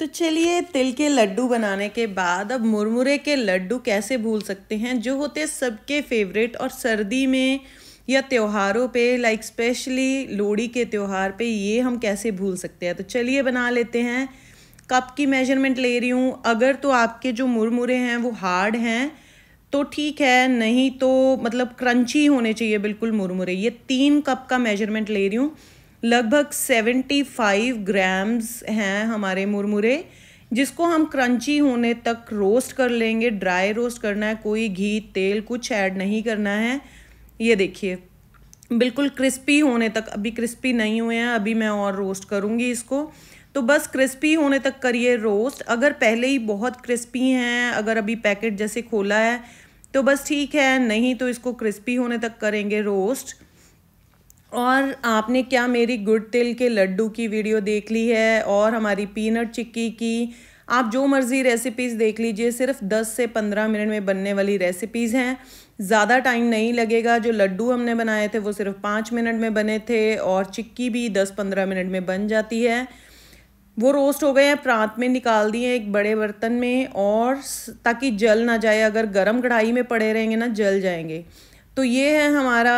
तो चलिए तिल के लड्डू बनाने के बाद अब मुरमुरे के लड्डू कैसे भूल सकते हैं जो होते हैं सबके फेवरेट और सर्दी में या त्योहारों पे लाइक स्पेशली लोहड़ी के त्यौहार पे ये हम कैसे भूल सकते हैं तो चलिए बना लेते हैं कप की मेजरमेंट ले रही हूँ अगर तो आपके जो मुरमुरे हैं वो हार्ड हैं तो ठीक है नहीं तो मतलब क्रंची होने चाहिए बिल्कुल मुरमुरे ये तीन कप का मेजरमेंट ले रही हूँ लगभग 75 ग्राम्स हैं हमारे मुरमुरे जिसको हम क्रंची होने तक रोस्ट कर लेंगे ड्राई रोस्ट करना है कोई घी तेल कुछ ऐड नहीं करना है ये देखिए बिल्कुल क्रिस्पी होने तक अभी क्रिस्पी नहीं हुए हैं अभी मैं और रोस्ट करूँगी इसको तो बस क्रिस्पी होने तक करिए रोस्ट अगर पहले ही बहुत क्रिस्पी हैं अगर अभी पैकेट जैसे खोला है तो बस ठीक है नहीं तो इसको क्रिस्पी होने तक करेंगे रोस्ट और आपने क्या मेरी गुड़ तिल के लड्डू की वीडियो देख ली है और हमारी पीनट चिक्की की आप जो मर्ज़ी रेसिपीज़ देख लीजिए सिर्फ 10 से 15 मिनट में बनने वाली रेसिपीज़ हैं ज़्यादा टाइम नहीं लगेगा जो लड्डू हमने बनाए थे वो सिर्फ पाँच मिनट में बने थे और चिक्की भी 10-15 मिनट में बन जाती है वो रोस्ट हो गए हैं प्रांत में निकाल दिए एक बड़े बर्तन में और ताकि जल ना जाए अगर गर्म कढ़ाई में पड़े रहेंगे ना जल जाएंगे तो ये है हमारा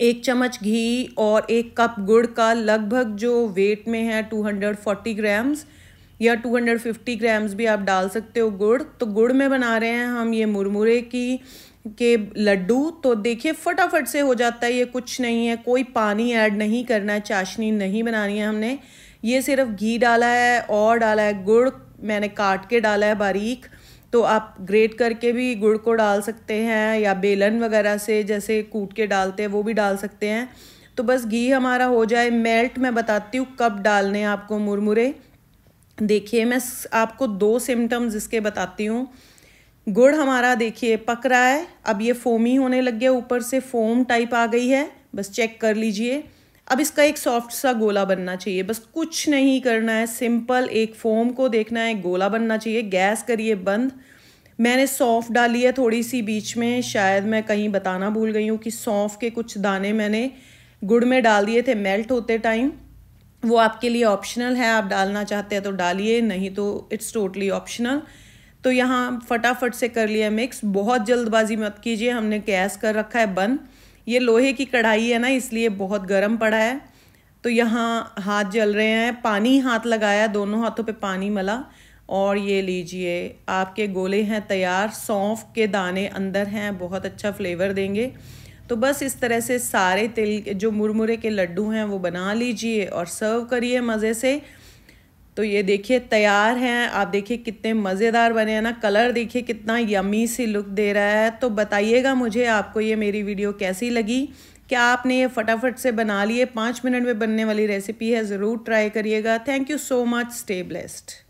एक चम्मच घी और एक कप गुड़ का लगभग जो वेट में है 240 ग्राम्स या 250 ग्राम्स भी आप डाल सकते हो गुड़ तो गुड़ में बना रहे हैं हम ये मुरमुरे की के लड्डू तो देखिए फटाफट से हो जाता है ये कुछ नहीं है कोई पानी ऐड नहीं करना है चाशनी नहीं बनानी है हमने ये सिर्फ घी डाला है और डाला है गुड़ मैंने काट के डाला है बारीक तो आप ग्रेट करके भी गुड़ को डाल सकते हैं या बेलन वगैरह से जैसे कूट के डालते हैं वो भी डाल सकते हैं तो बस घी हमारा हो जाए मेल्ट मैं बताती हूँ कब डालने हैं आपको मुरमुरे देखिए मैं आपको दो सिम्टम्स इसके बताती हूँ गुड़ हमारा देखिए पक रहा है अब ये फोमी होने लग गया ऊपर से फोम टाइप आ गई है बस चेक कर लीजिए अब इसका एक सॉफ्ट सा गोला बनना चाहिए बस कुछ नहीं करना है सिंपल एक फोम को देखना है गोला बनना चाहिए गैस करिए बंद मैंने सौंफ डाली है थोड़ी सी बीच में शायद मैं कहीं बताना भूल गई हूँ कि सौंफ के कुछ दाने मैंने गुड़ में डाल दिए थे मेल्ट होते टाइम वो आपके लिए ऑप्शनल है आप डालना चाहते हैं तो डालिए नहीं तो इट्स टोटली ऑप्शनल तो यहाँ फटाफट से कर लिया मिक्स बहुत जल्दबाजी मत कीजिए हमने गैस कर रखा है बंद ये लोहे की कढ़ाई है ना इसलिए बहुत गर्म पड़ा है तो यहाँ हाथ जल रहे हैं पानी हाथ लगाया दोनों हाथों पे पानी मला और ये लीजिए आपके गोले हैं तैयार सौंफ के दाने अंदर हैं बहुत अच्छा फ्लेवर देंगे तो बस इस तरह से सारे तिल जो मुरमुरे के लड्डू हैं वो बना लीजिए और सर्व करिए मज़े से तो ये देखिए तैयार हैं आप देखिए कितने मज़ेदार बने हैं ना कलर देखिए कितना यमी सी लुक दे रहा है तो बताइएगा मुझे आपको ये मेरी वीडियो कैसी लगी क्या आपने ये फटाफट से बना लिए पाँच मिनट में बनने वाली रेसिपी है ज़रूर ट्राई करिएगा thank you so much stay blessed